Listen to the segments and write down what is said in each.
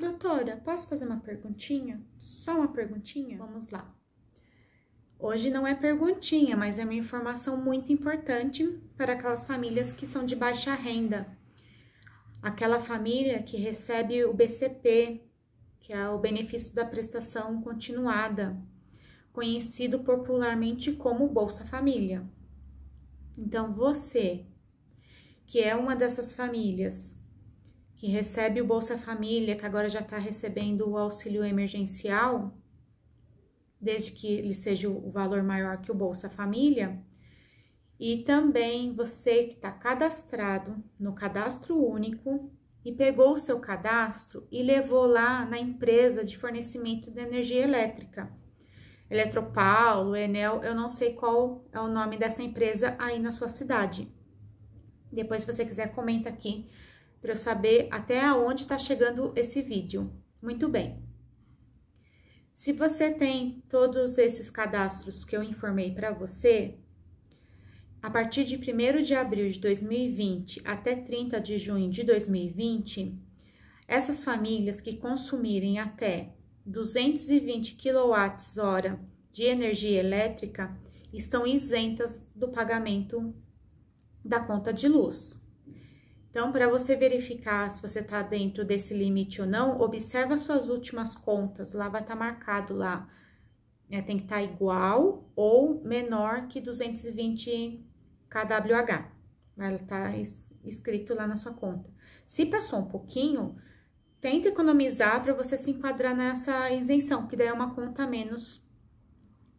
Doutora, posso fazer uma perguntinha? Só uma perguntinha? Vamos lá. Hoje não é perguntinha, mas é uma informação muito importante para aquelas famílias que são de baixa renda. Aquela família que recebe o BCP, que é o benefício da prestação continuada, conhecido popularmente como Bolsa Família. Então, você que é uma dessas famílias que recebe o Bolsa Família, que agora já está recebendo o auxílio emergencial, desde que ele seja o valor maior que o Bolsa Família, e também você que está cadastrado no cadastro único e pegou o seu cadastro e levou lá na empresa de fornecimento de energia elétrica. Eletropaulo, Enel, eu não sei qual é o nome dessa empresa aí na sua cidade. Depois, se você quiser, comenta aqui para eu saber até aonde está chegando esse vídeo. Muito bem. Se você tem todos esses cadastros que eu informei para você, a partir de 1 de abril de 2020 até 30 de junho de 2020, essas famílias que consumirem até 220 kWh de energia elétrica estão isentas do pagamento da conta de luz. Então, para você verificar se você está dentro desse limite ou não, observa suas últimas contas, lá vai estar tá marcado lá. É, tem que estar tá igual ou menor que 220 kWh. Vai estar tá escrito lá na sua conta. Se passou um pouquinho, tenta economizar para você se enquadrar nessa isenção, que daí é uma conta a menos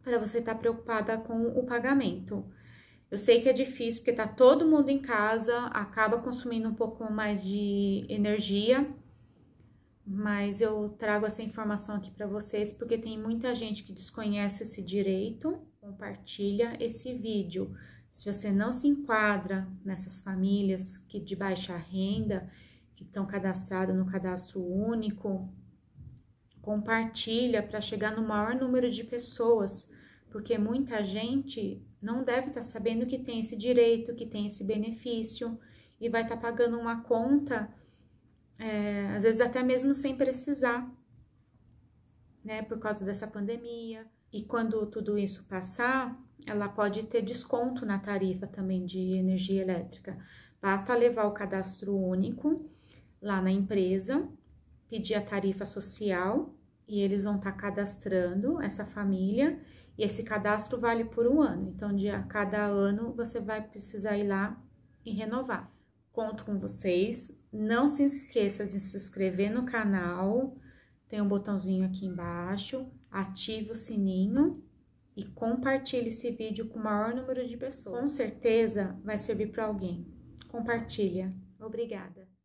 para você estar tá preocupada com o pagamento. Eu sei que é difícil porque tá todo mundo em casa, acaba consumindo um pouco mais de energia, mas eu trago essa informação aqui para vocês porque tem muita gente que desconhece esse direito. Compartilha esse vídeo. Se você não se enquadra nessas famílias que de baixa renda, que estão cadastradas no cadastro único, compartilha para chegar no maior número de pessoas porque muita gente não deve estar tá sabendo que tem esse direito, que tem esse benefício e vai estar tá pagando uma conta, é, às vezes até mesmo sem precisar, né, por causa dessa pandemia. E quando tudo isso passar, ela pode ter desconto na tarifa também de energia elétrica. Basta levar o cadastro único lá na empresa, pedir a tarifa social e eles vão estar tá cadastrando essa família e esse cadastro vale por um ano. Então, de a cada ano você vai precisar ir lá e renovar. Conto com vocês. Não se esqueça de se inscrever no canal. Tem um botãozinho aqui embaixo. Ative o sininho e compartilhe esse vídeo com o maior número de pessoas. Com certeza vai servir para alguém. Compartilha. Obrigada.